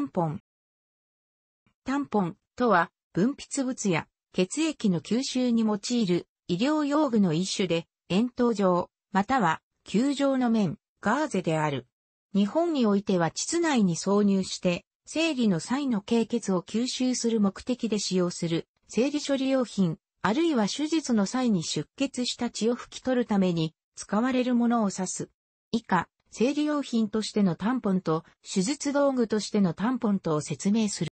タンポン。タンポンとは、分泌物や血液の吸収に用いる医療用具の一種で、円筒状、または球状の面、ガーゼである。日本においては膣内に挿入して、生理の際の経血を吸収する目的で使用する、生理処理用品、あるいは手術の際に出血した血を拭き取るために使われるものを指す。以下、生理用品としてのタンポンと手術道具としてのタンポンとを説明する。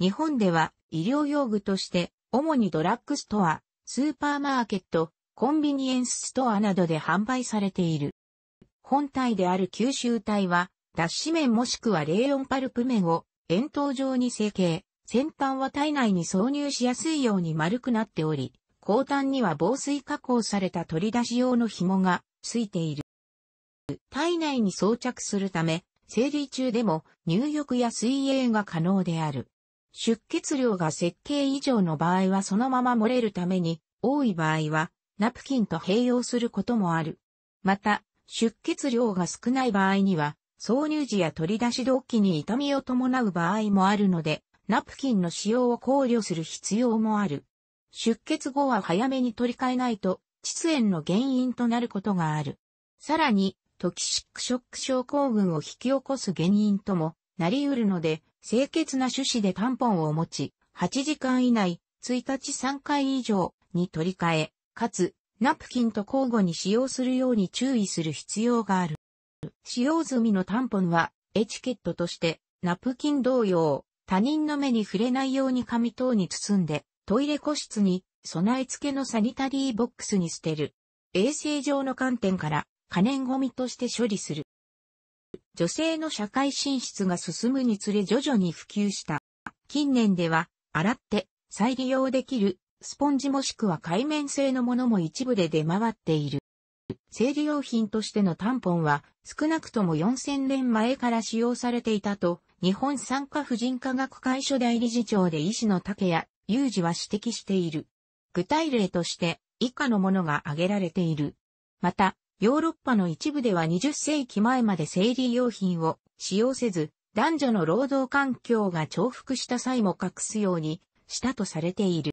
日本では医療用具として主にドラッグストア、スーパーマーケット、コンビニエンスストアなどで販売されている。本体である吸収体は脱脂綿もしくはレーヨンパルプ綿を円筒状に成形、先端は体内に挿入しやすいように丸くなっており、後端には防水加工された取り出し用の紐が付いている。体内に装着するため、生理中でも入浴や水泳が可能である。出血量が設計以上の場合はそのまま漏れるために、多い場合は、ナプキンと併用することもある。また、出血量が少ない場合には、挿入時や取り出し動機に痛みを伴う場合もあるので、ナプキンの使用を考慮する必要もある。出血後は早めに取り替えないと、窒炎の原因となることがある。さらに、トキシックショック症候群を引き起こす原因ともなり得るので、清潔な種子でタンポンを持ち、8時間以内、1日3回以上に取り替え、かつ、ナプキンと交互に使用するように注意する必要がある。使用済みのタンポンは、エチケットとして、ナプキン同様、他人の目に触れないように紙等に包んで、トイレ個室に、備え付けのサニタリーボックスに捨てる。衛生上の観点から、可燃ゴミとして処理する。女性の社会進出が進むにつれ徐々に普及した。近年では、洗って再利用できるスポンジもしくは海面製のものも一部で出回っている。生理用品としてのタンポンは少なくとも4000年前から使用されていたと、日本産科婦人科学会所代理事長で医師の竹谷裕二は指摘している。具体例として以下のものが挙げられている。また、ヨーロッパの一部では20世紀前まで生理用品を使用せず、男女の労働環境が重複した際も隠すようにしたとされている。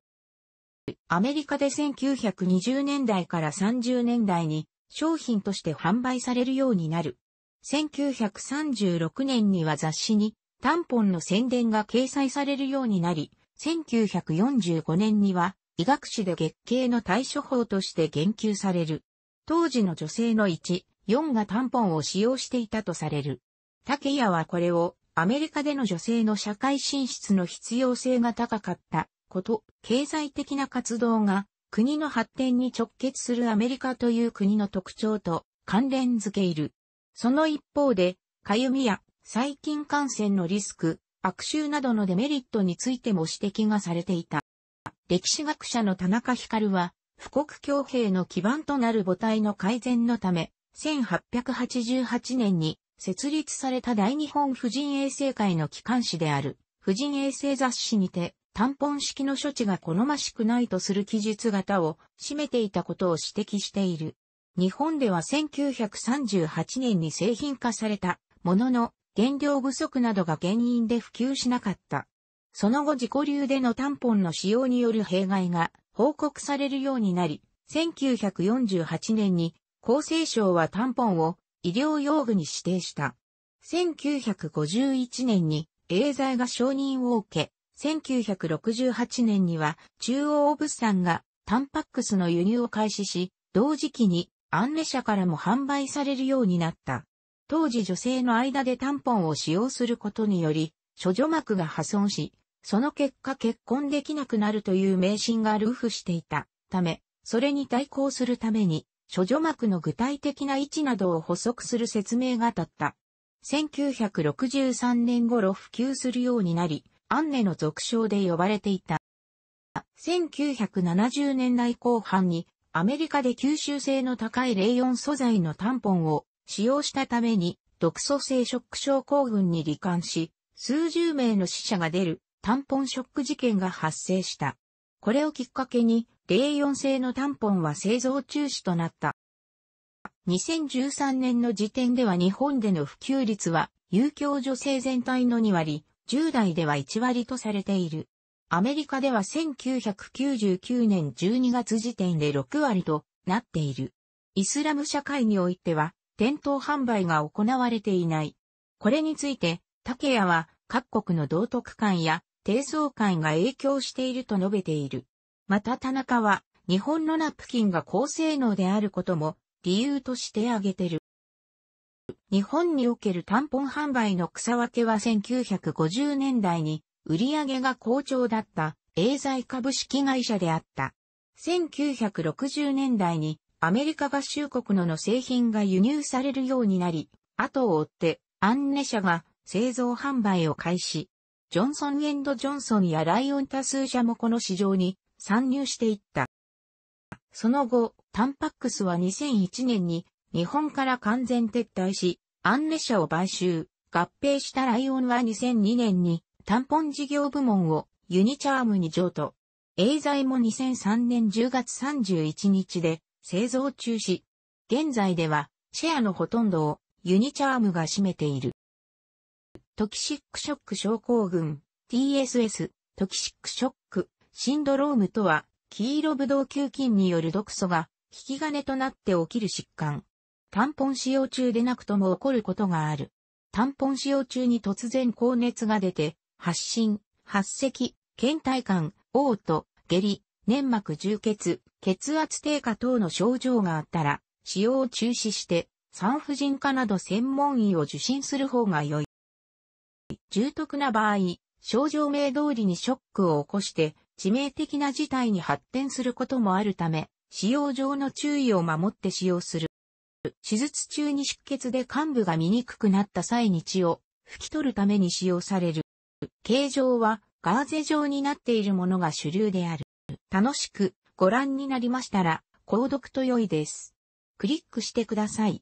アメリカで1920年代から30年代に商品として販売されるようになる。1936年には雑誌にタンポンの宣伝が掲載されるようになり、1945年には医学誌で月経の対処法として言及される。当時の女性の1、4がタンポンを使用していたとされる。竹谷はこれをアメリカでの女性の社会進出の必要性が高かったこと、経済的な活動が国の発展に直結するアメリカという国の特徴と関連づけいる。その一方で、かゆみや細菌感染のリスク、悪臭などのデメリットについても指摘がされていた。歴史学者の田中光は、富国強兵の基盤となる母体の改善のため、1888年に設立された大日本婦人衛生会の機関誌である、婦人衛生雑誌にて、単本式の処置が好ましくないとする記述型を占めていたことを指摘している。日本では1938年に製品化されたものの原料不足などが原因で普及しなかった。その後自己流でのタンポンの使用による弊害が報告されるようになり、1948年に厚生省はタンポンを医療用具に指定した。1951年にエーザイが承認を受け、1968年には中央物産がタンパックスの輸入を開始し、同時期にアンレ社からも販売されるようになった。当時女性の間でタンポンを使用することにより、処女膜が破損し、その結果結婚できなくなるという迷信がルフしていたため、それに対抗するために、諸女膜の具体的な位置などを補足する説明が立った。1963年頃普及するようになり、アンネの俗称で呼ばれていた。1970年代後半にアメリカで吸収性の高いレイヨン素材のタンポンを使用したために毒素性ショック症候群に罹患し、数十名の死者が出るタンポンショック事件が発生した。これをきっかけに、04製のタンポンは製造中止となった。2013年の時点では日本での普及率は、有教女性全体の2割、10代では1割とされている。アメリカでは1999年12月時点で6割となっている。イスラム社会においては、店頭販売が行われていない。これについて、竹谷は各国の道徳観や低層階が影響していると述べている。また田中は、日本のナプキンが高性能であることも理由として挙げてる。日本におけるタンポン販売の草分けは1950年代に売り上げが好調だったエーザイ株式会社であった。1960年代にアメリカ合衆国のの製品が輸入されるようになり、後を追ってアンネ社が製造販売を開始。ジョンソン・エンド・ジョンソンやライオン多数社もこの市場に参入していった。その後、タンパックスは2001年に日本から完全撤退し、アンレ社を買収、合併したライオンは2002年にタンポン事業部門をユニチャームに譲渡。エーザイも2003年10月31日で製造中止。現在ではシェアのほとんどをユニチャームが占めている。トキシックショック症候群、TSS、トキシックショック、シンドロームとは、黄色ブドウ球菌による毒素が、引き金となって起きる疾患。タポン使用中でなくとも起こることがある。タポン使用中に突然高熱が出て、発疹、発赤、倦怠感、嘔吐、下痢、粘膜充血、血圧低下等の症状があったら、使用を中止して、産婦人科など専門医を受診する方が良い。重篤な場合、症状名通りにショックを起こして致命的な事態に発展することもあるため、使用上の注意を守って使用する。手術中に出血で患部が見にくくなった際に血を拭き取るために使用される。形状はガーゼ状になっているものが主流である。楽しくご覧になりましたら、購読と良いです。クリックしてください。